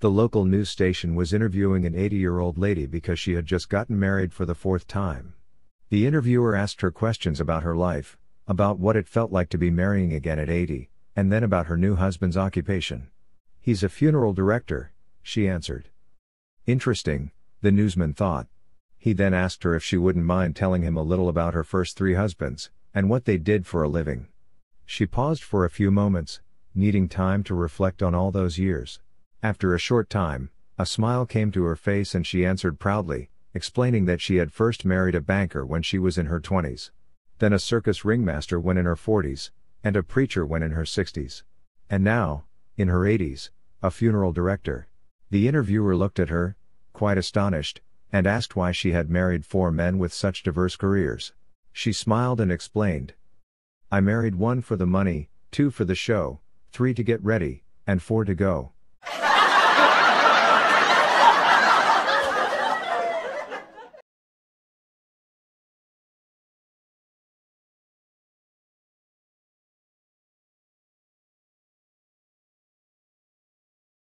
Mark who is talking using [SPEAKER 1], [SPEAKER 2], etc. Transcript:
[SPEAKER 1] The local news station was interviewing an 80 year old lady because she had just gotten married for the fourth time. The interviewer asked her questions about her life, about what it felt like to be marrying again at 80, and then about her new husband's occupation. He's a funeral director, she answered. Interesting, the newsman thought. He then asked her if she wouldn't mind telling him a little about her first three husbands, and what they did for a living. She paused for a few moments, needing time to reflect on all those years. After a short time, a smile came to her face and she answered proudly, explaining that she had first married a banker when she was in her 20s, then a circus ringmaster when in her 40s, and a preacher when in her 60s. And now, in her 80s, a funeral director. The interviewer looked at her, quite astonished, and asked why she had married four men with such diverse careers. She smiled and explained. I married one for the money, two for the show, three to get ready, and four to go.